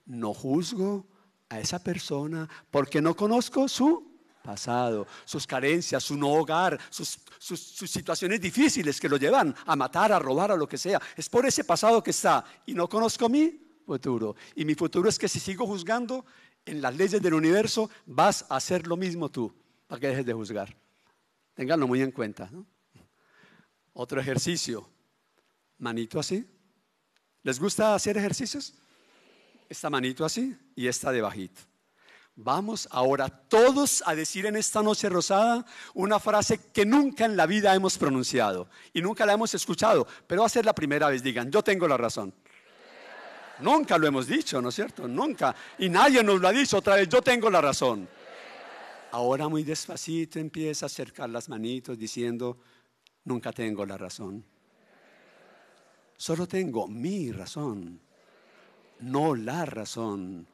No juzgo a esa persona porque no conozco su pasado, sus carencias, su no hogar, sus, sus, situaciones difíciles que lo llevan a matar, a robar, a lo que sea. Es por ese pasado que está y no conozco mi futuro. Y mi futuro es que si sigo juzgando en las leyes del universo, vas a hacer lo mismo tú, para que dejes de juzgar. Ténganlo muy en cuenta. Otro ejercicio manito así. ¿Les gusta hacer ejercicios? Esta manito así y esta de bajito Vamos ahora todos a decir en esta noche rosada una frase que nunca en la vida hemos pronunciado y nunca la hemos escuchado, pero va a ser la primera vez. Digan, yo tengo la razón. Nunca lo hemos dicho, ¿no es cierto? Nunca. Y nadie nos lo ha dicho otra vez, yo tengo la razón. Ahora muy despacito empieza a acercar las manitos diciendo, nunca tengo la razón. Solo tengo mi razón, no la razón.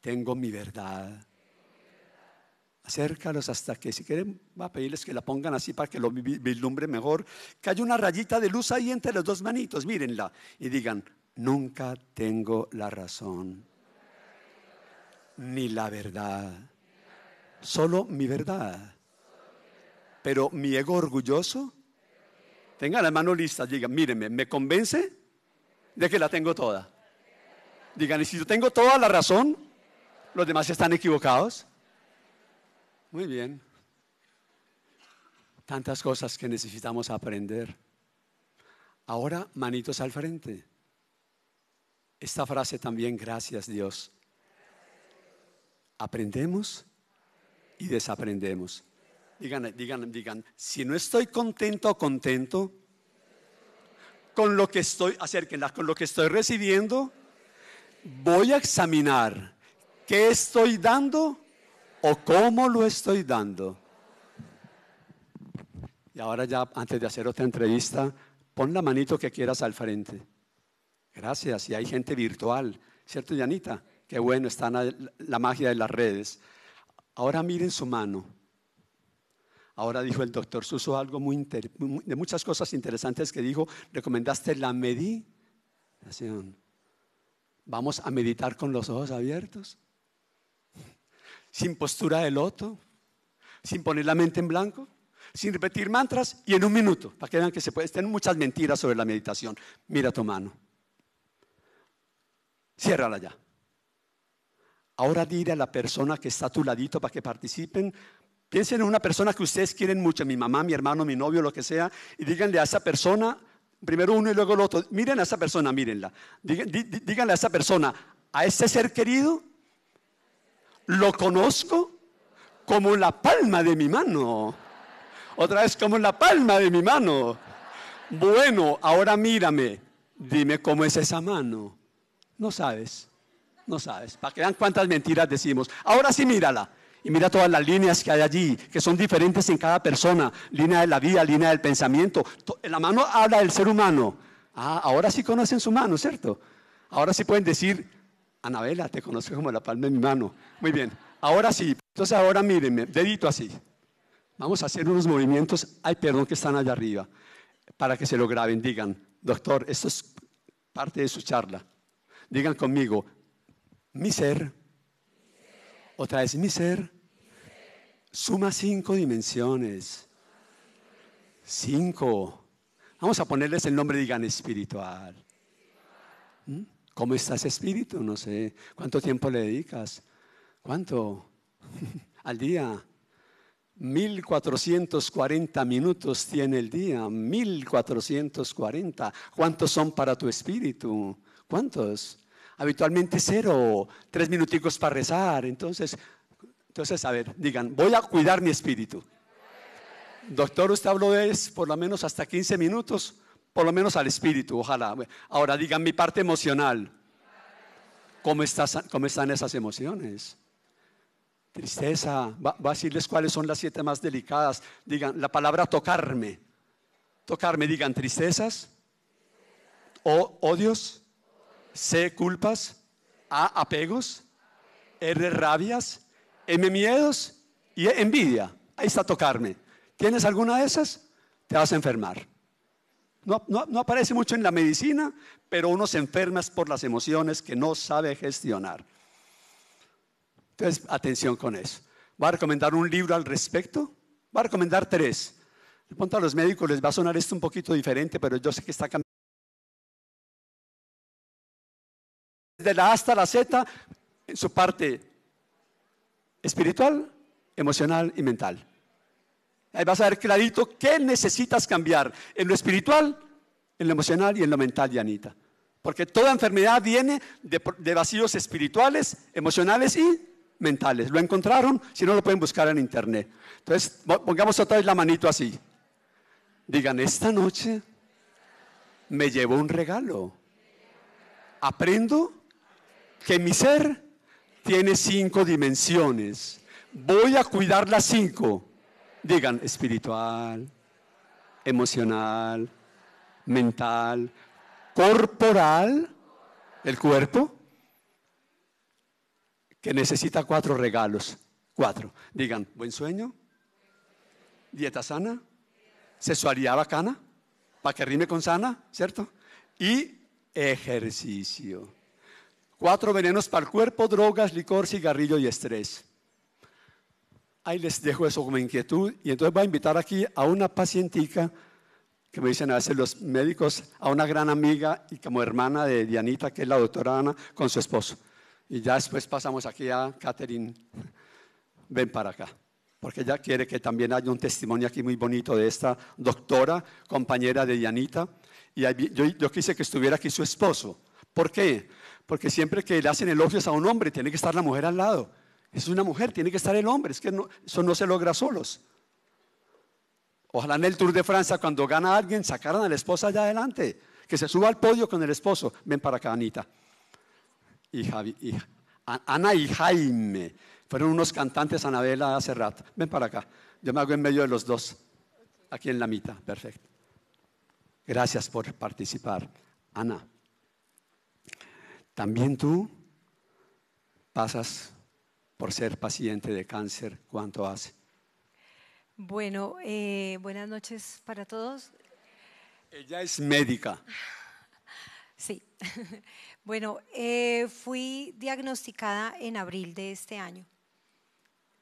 Tengo mi verdad. Acércalos hasta que, si quieren, va a pedirles que la pongan así para que lo vislumbre mejor. Que haya una rayita de luz ahí entre los dos manitos, mírenla. Y digan, nunca tengo la razón, ni la verdad, solo mi verdad. Pero mi ego orgulloso Tenga la mano lista, diga míreme, ¿me convence de que la tengo toda? Digan, y si yo tengo toda la razón, los demás están equivocados. Muy bien. Tantas cosas que necesitamos aprender. Ahora, manitos al frente. Esta frase también, gracias Dios. Aprendemos y desaprendemos digan, digan, digan, si no estoy contento o contento con lo que estoy, acérquenla, con lo que estoy recibiendo, voy a examinar qué estoy dando o cómo lo estoy dando. Y ahora ya, antes de hacer otra entrevista, pon la manito que quieras al frente. Gracias. Y hay gente virtual, ¿cierto, Yanita? Qué bueno, está la magia de las redes. Ahora miren su mano. Ahora dijo el doctor Suso algo muy, de muchas cosas interesantes que dijo, recomendaste la meditación. Vamos a meditar con los ojos abiertos, sin postura de loto, sin poner la mente en blanco, sin repetir mantras y en un minuto, para que vean que se puede. tener muchas mentiras sobre la meditación. Mira tu mano. Ciérrala ya. Ahora dile a la persona que está a tu ladito para que participen, Piensen en una persona que ustedes quieren mucho, mi mamá, mi hermano, mi novio, lo que sea, y díganle a esa persona, primero uno y luego el otro, miren a esa persona, mírenla. Díganle a esa persona, a ese ser querido, lo conozco como la palma de mi mano. Otra vez, como la palma de mi mano. Bueno, ahora mírame, dime cómo es esa mano. No sabes, no sabes. Para que vean cuántas mentiras decimos. Ahora sí mírala. Y mira todas las líneas que hay allí, que son diferentes en cada persona. Línea de la vida, línea del pensamiento. La mano habla del ser humano. Ah, ahora sí conocen su mano, ¿cierto? Ahora sí pueden decir, Anabela, te conozco como la palma de mi mano. Muy bien, ahora sí. Entonces ahora mírenme, dedito así. Vamos a hacer unos movimientos, ay, perdón que están allá arriba, para que se lo graben. Digan, doctor, esto es parte de su charla. Digan conmigo, mi ser otra vez, mi ser suma cinco dimensiones. Cinco. Vamos a ponerles el nombre, digan, espiritual. ¿Mm? ¿Cómo estás, espíritu? No sé. ¿Cuánto tiempo le dedicas? ¿Cuánto? Al día. 1440 minutos tiene el día, 1440. ¿Cuántos son para tu espíritu? ¿Cuántos? habitualmente cero, tres minuticos para rezar. Entonces, entonces, a ver, digan, voy a cuidar mi espíritu. Doctor, usted habló de por lo menos hasta 15 minutos, por lo menos al espíritu, ojalá. Ahora digan mi parte emocional. ¿Cómo, están esas emociones? Tristeza. Voy a decirles cuáles son las siete más delicadas. Digan la palabra tocarme. Tocarme, digan tristezas o odios C, culpas. A, apegos. R, rabias. M, miedos. Y e, envidia. Ahí está tocarme. ¿Tienes alguna de esas? Te vas a enfermar. No, aparece mucho en la medicina, pero uno se enferma por las emociones que no sabe gestionar. Entonces, atención con eso. Va a recomendar un libro al respecto. Va a recomendar tres. De pronto a los médicos les va a sonar esto un poquito diferente, pero yo sé que está cambiando. desde la A hasta la Z, en su parte espiritual, emocional y mental. Ahí vas a ver clarito qué necesitas cambiar en lo espiritual, en lo emocional y en lo mental, Yanita Porque toda enfermedad viene de, vacíos espirituales, emocionales y mentales. ¿Lo encontraron? Si no, lo pueden buscar en internet. Entonces, pongamos otra vez la manito así. Digan, esta noche me llevo un regalo. Aprendo que mi ser tiene cinco dimensiones. Voy a cuidar las cinco. Digan, espiritual, emocional, mental, corporal, el cuerpo, que necesita cuatro regalos. Cuatro. Digan, buen sueño, dieta sana, sexualidad bacana, para que rime con sana, ¿cierto? Y ejercicio. Cuatro venenos para el cuerpo, drogas, licor, cigarrillo y estrés. Ahí les dejo eso como inquietud y entonces voy a invitar aquí a una pacientica que me dicen a veces los médicos, a una gran amiga y como hermana de Dianita, que es la doctora Ana, con su esposo. Y ya después pasamos aquí a Catherine, ven para acá, porque ella quiere que también haya un testimonio aquí muy bonito de esta doctora, compañera de Dianita. Y yo, yo quise que estuviera aquí su esposo. ¿Por qué? Porque siempre que le hacen elogios a un hombre, tiene que estar la mujer al lado. Es una mujer, tiene que estar el hombre. Es que eso no se logra solos. Ojalá en el Tour de Francia, cuando gana alguien, sacaran a la esposa allá adelante. Que se suba al podio con el esposo. Ven para acá, Anita. Y Ana y Jaime. Fueron unos cantantes, Anabela, hace rato. Ven para acá. Yo me hago en medio de los dos. Aquí en la mitad. Perfecto. Gracias por participar. Ana. También tú pasas por ser paciente de cáncer. ¿Cuánto hace? Bueno, eh, buenas noches para todos. Ella es médica. Sí. Bueno, eh, fui diagnosticada en abril de este año.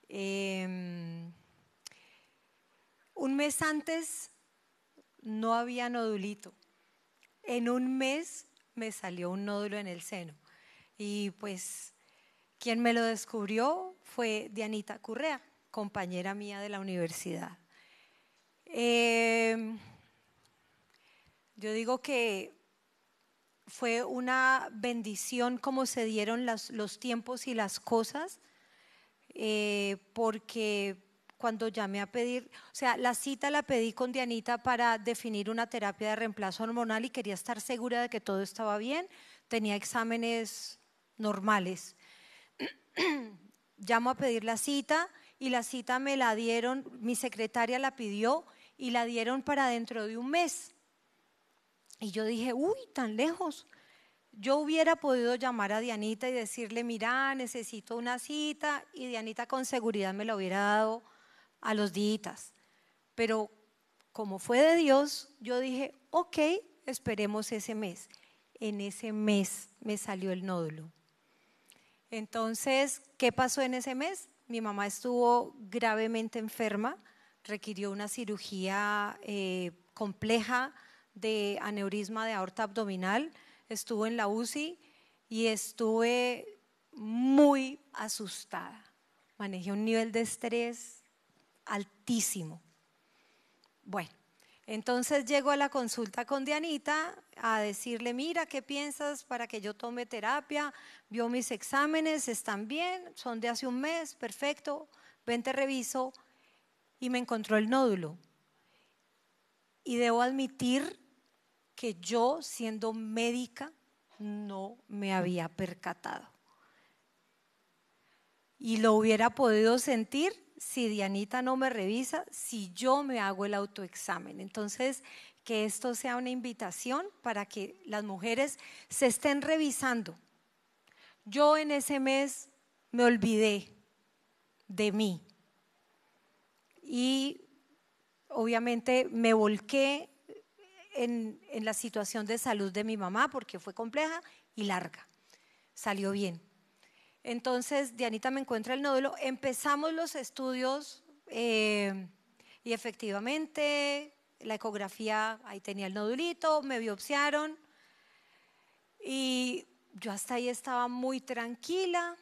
Em, un mes antes no había nodulito. En un mes me salió un nódulo en el seno. Y pues quien me lo descubrió fue Dianita Currea, compañera mía de la universidad. Em, yo digo que fue una bendición como se dieron los tiempos y las cosas, eh, porque cuando llamé a pedir, o sea, la cita la pedí con Dianita para definir una terapia de reemplazo hormonal y quería estar segura de que todo estaba bien, tenía exámenes normales. Llamo a pedir la cita y la cita me la dieron, mi secretaria la pidió y la dieron para dentro de un mes. Y yo dije, uy, tan lejos. Yo hubiera podido llamar a Dianita y decirle, mira, necesito una cita, y Dianita con seguridad me la hubiera dado a los días. Pero como fue de Dios, yo dije, ok, esperemos ese mes. En ese mes me salió el nódulo. Entonces, ¿qué pasó en ese mes? Mi mamá estuvo gravemente enferma, requirió una cirugía eh, compleja de aneurisma de aorta abdominal, estuvo en la UCI y estuve muy asustada. Manejé un nivel de estrés altísimo. Bueno, entonces llego a la consulta con Dianita a decirle, mira, ¿qué piensas para que yo tome terapia? Vio mis exámenes, están bien, son de hace un mes, perfecto, Vente reviso. Y me encontró el nódulo. Y debo admitir que yo, siendo médica, no me había percatado. Y lo hubiera podido sentir si Dianita no me revisa, si yo me hago el autoexamen. Entonces, que esto sea una invitación para que las mujeres se estén revisando. Yo en ese mes me olvidé de mí y obviamente me volqué en, en la situación de salud de mi mamá porque fue compleja y larga. Salió bien, entonces, Dianita me encuentra el nódulo. Empezamos los estudios eh, y efectivamente la ecografía, ahí tenía el nódulito, me biopsiaron y yo hasta ahí estaba muy tranquila.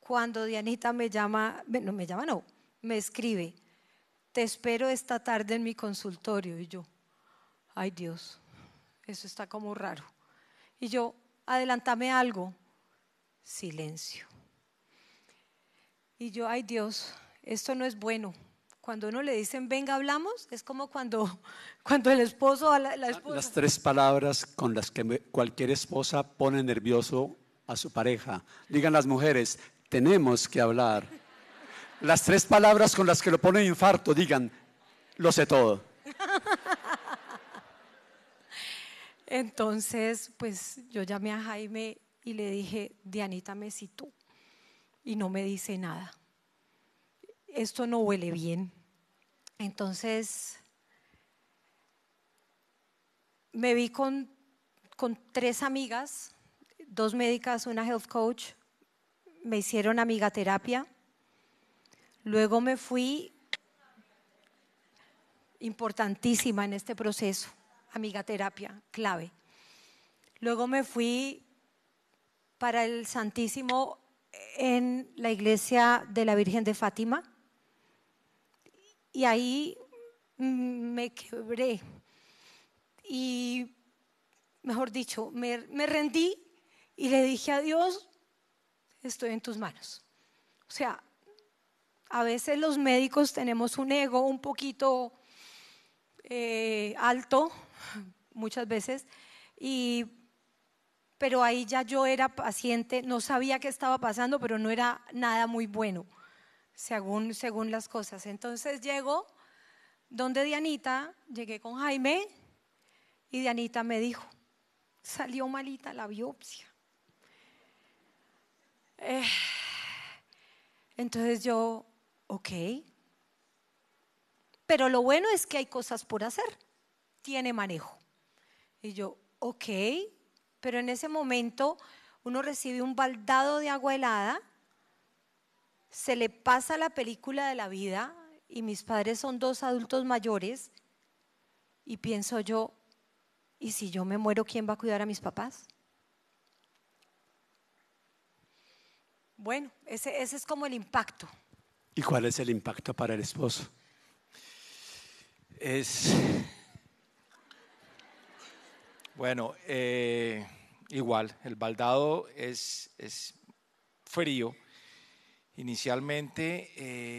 Cuando Dianita me llama, no me llama, no, me escribe, te espero esta tarde en mi consultorio. Y yo, ay Dios, eso está como raro. Y yo, adelántame algo silencio. Y yo, ay Dios, esto no es bueno. Cuando uno le dicen, venga, hablamos, es como cuando, cuando el esposo ah, Las tres palabras con las que cualquier esposa pone nervioso a su pareja. Digan las mujeres, tenemos que hablar. Las tres palabras con las que lo pone infarto, digan, lo sé todo. Entonces, pues yo llamé a Jaime y le dije, Dianita me citó y no me dice nada. Esto no huele bien. Entonces, me vi con, con tres amigas, dos médicas, una health coach, me hicieron amiga terapia. Luego me fui importantísima en este proceso, amiga terapia, clave. Luego me fui para el Santísimo en la iglesia de la Virgen de Fátima y ahí mm, me quebré y, mejor dicho, me, rendí y le dije a Dios, estoy en tus manos. O sea, a veces los médicos tenemos un ego un poquito eh, alto, muchas veces, y pero ahí ya yo era paciente, no sabía qué estaba pasando, pero no era nada muy bueno, según, las cosas. Entonces llego donde Dianita, llegué con Jaime y Dianita me dijo, salió malita la biopsia. Eh, entonces yo, ok, pero lo bueno es que hay cosas por hacer, tiene manejo. Y yo, ok, pero en ese momento uno recibe un baldado de agua helada, se le pasa la película de la vida y mis padres son dos adultos mayores y pienso yo, ¿y si yo me muero, quién va a cuidar a mis papás? Bueno, ese, es como el impacto. ¿Y cuál es el impacto para el esposo? Es bueno, eh, igual, el baldado es, frío. Inicialmente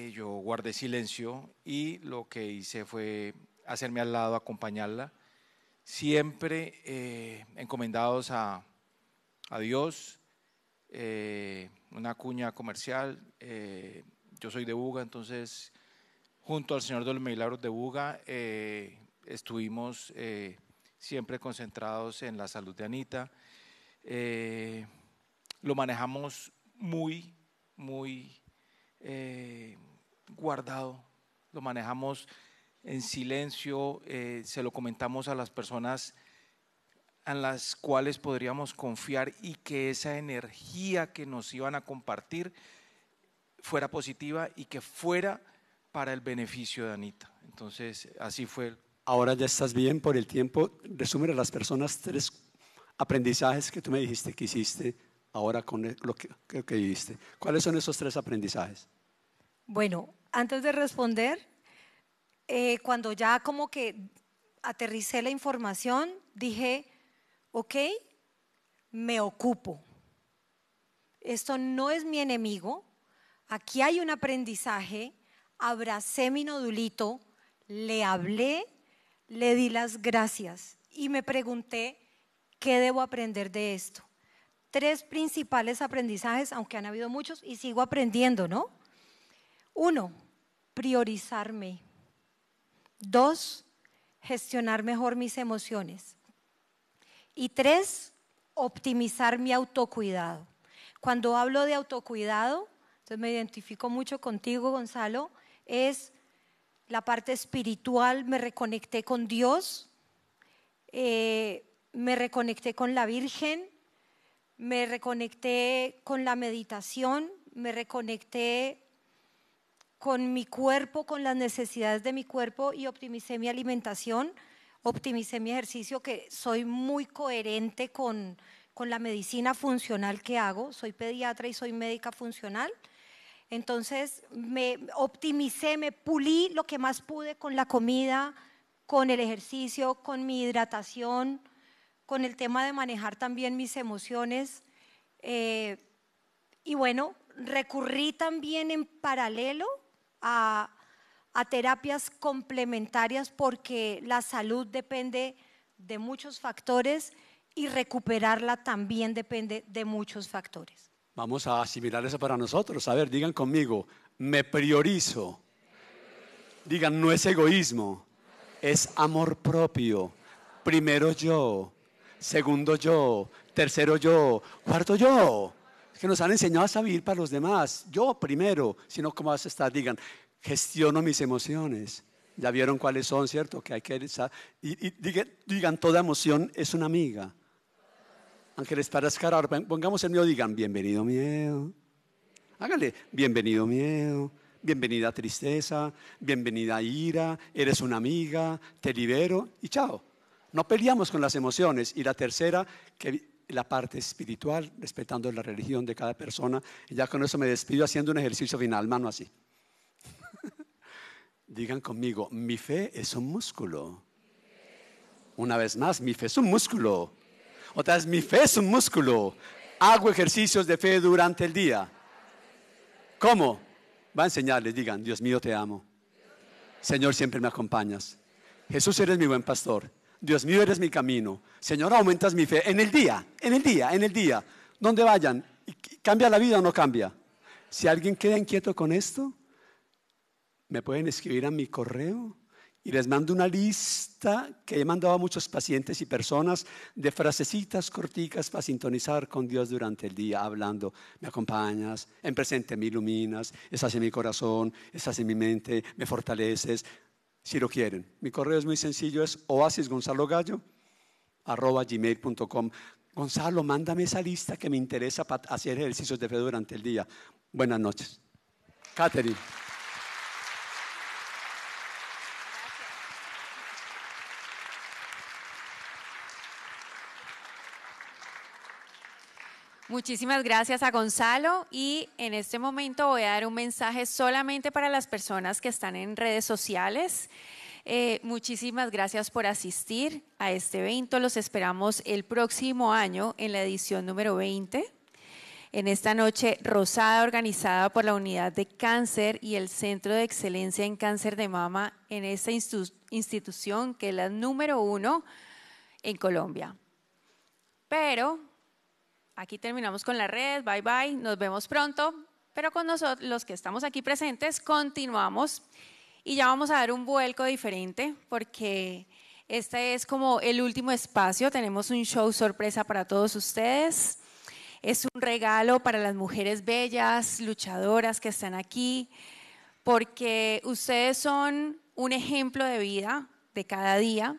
eh, yo guardé silencio y lo que hice fue hacerme al lado, acompañarla, siempre eh, encomendados a, Dios, una cuña comercial. yo soy de Buga, entonces junto al Señor de los Milagros de Buga estuvimos siempre concentrados en la salud de Anita. Eh, lo manejamos muy, muy eh, guardado, lo manejamos en silencio, eh, se lo comentamos a las personas en las cuales podríamos confiar y que esa energía que nos iban a compartir fuera positiva y que fuera para el beneficio de Anita. Entonces, así fue ahora ya estás bien por el tiempo. Resumir a las personas tres aprendizajes que tú me dijiste que hiciste ahora con e, lo que, que, viviste. ¿Cuáles son esos tres aprendizajes? Bueno, antes de responder, eh, cuando ya como que aterricé la información, dije, ok, me ocupo. Esto no es mi enemigo, aquí hay un aprendizaje, abracé mi nodulito, le hablé le di las gracias y me pregunté, ¿qué debo aprender de esto? Tres principales aprendizajes, aunque han habido muchos y sigo aprendiendo, ¿no? Uno, priorizarme. Dos, gestionar mejor mis emociones. Y tres, optimizar mi autocuidado. Cuando hablo de autocuidado, entonces me identifico mucho contigo, Gonzalo, es la parte espiritual, me reconecté con Dios, eh, me reconecté con la Virgen, me reconecté con la meditación, me reconecté con mi cuerpo, con las necesidades de mi cuerpo y optimicé mi alimentación, optimicé mi ejercicio, que soy muy coherente con, con la medicina funcional que hago, soy pediatra y soy médica funcional. Entonces me optimicé, me pulí lo que más pude con la comida, con el ejercicio, con mi hidratación, con el tema de manejar también mis emociones. Eh, y bueno, recurrí también en paralelo a terapias complementarias porque la salud depende de muchos factores y recuperarla también depende de muchos factores. Vamos a asimilar eso para nosotros. A ver, digan conmigo, me priorizo. Digan, no es egoísmo, es amor propio. Primero yo, segundo yo, tercero yo, cuarto yo. Que nos han enseñado a vivir para los demás. Yo primero, sino como vas a estar, digan, gestiono mis emociones. Ya vieron cuáles son, ¿cierto? Que hay que... Y, digan, toda emoción es una amiga. Ángeles para escalar. Pongamos el miedo, digan, bienvenido miedo. Hágale, bienvenido miedo, bienvenida tristeza, bienvenida ira, eres una amiga, te libero y chao. No peleamos con las emociones. Y la tercera, que la parte espiritual, respetando la religión de cada persona. Y ya con eso me despido haciendo un ejercicio final, mano así. Digan conmigo, mi fe es un músculo. Una vez más, mi fe es un músculo otra vez, mi fe es un músculo. Hago ejercicios de fe durante el día. ¿Cómo? Va a enseñarles, digan, Dios mío, te amo. Señor, siempre me acompañas. Jesús, eres mi buen pastor. Dios mío, eres mi camino. Señor, aumentas mi fe en el día, en el día, en el día. Donde vayan, ¿cambia la vida o no cambia? Si alguien queda inquieto con esto, me pueden escribir a mi correo y les mando una lista que he mandado a muchos pacientes y personas de frasecitas corticas para sintonizar con Dios durante el día, hablando, me acompañas, en presente me iluminas, estás en mi corazón, estás en mi mente, me fortaleces, si lo quieren. Mi correo es muy sencillo, es oasisgonzalogallo.com Gonzalo, mándame esa lista que me interesa para hacer ejercicios de fe durante el día. Buenas noches. Catherine. Muchísimas gracias a Gonzalo y en este momento voy a dar un mensaje solamente para las personas que están en redes sociales. Eh, muchísimas gracias por asistir a este evento. Los esperamos el próximo año en la edición número 20. En esta noche rosada organizada por la Unidad de Cáncer y el Centro de Excelencia en Cáncer de Mama en esta institución que es la número uno en Colombia. Pero aquí terminamos con la red, bye bye, nos vemos pronto, pero con nosotros, los que estamos aquí presentes, continuamos y ya vamos a dar un vuelco diferente porque este es como el último espacio, tenemos un show sorpresa para todos ustedes. Es un regalo para las mujeres bellas, luchadoras que están aquí, porque ustedes son un ejemplo de vida de cada día